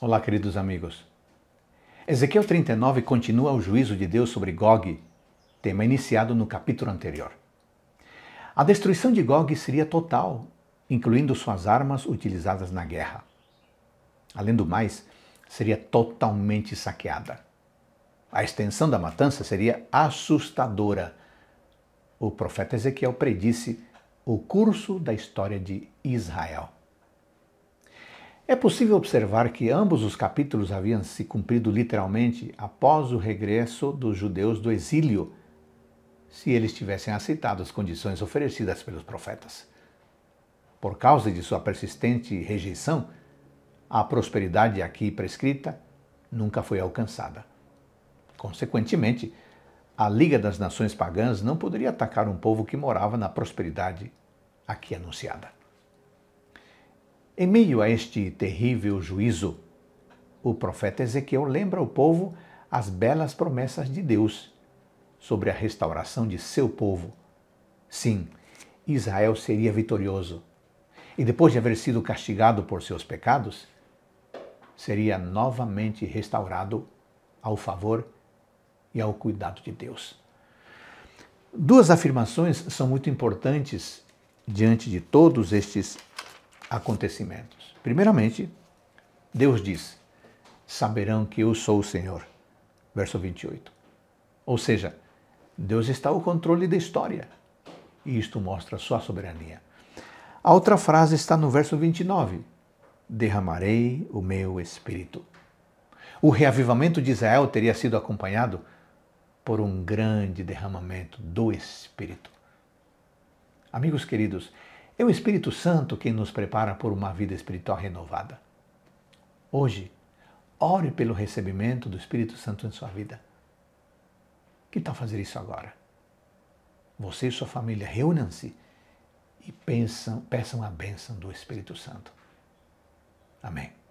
Olá, queridos amigos. Ezequiel 39 continua o juízo de Deus sobre Gog, tema iniciado no capítulo anterior. A destruição de Gog seria total, incluindo suas armas utilizadas na guerra. Além do mais, seria totalmente saqueada. A extensão da matança seria assustadora. O profeta Ezequiel predisse o curso da história de Israel. É possível observar que ambos os capítulos haviam se cumprido literalmente após o regresso dos judeus do exílio, se eles tivessem aceitado as condições oferecidas pelos profetas. Por causa de sua persistente rejeição, a prosperidade aqui prescrita nunca foi alcançada. Consequentemente, a Liga das Nações Pagãs não poderia atacar um povo que morava na prosperidade aqui anunciada. Em meio a este terrível juízo, o profeta Ezequiel lembra ao povo as belas promessas de Deus sobre a restauração de seu povo. Sim, Israel seria vitorioso. E depois de haver sido castigado por seus pecados, seria novamente restaurado ao favor e ao cuidado de Deus. Duas afirmações são muito importantes diante de todos estes acontecimentos. Primeiramente, Deus diz: Saberão que eu sou o Senhor. Verso 28. Ou seja, Deus está ao controle da história. E isto mostra sua soberania. A outra frase está no verso 29. Derramarei o meu espírito. O reavivamento de Israel teria sido acompanhado por um grande derramamento do espírito. Amigos queridos, é o Espírito Santo quem nos prepara por uma vida espiritual renovada. Hoje, ore pelo recebimento do Espírito Santo em sua vida. Que tal fazer isso agora? Você e sua família reúnam-se e pensam, peçam a bênção do Espírito Santo. Amém.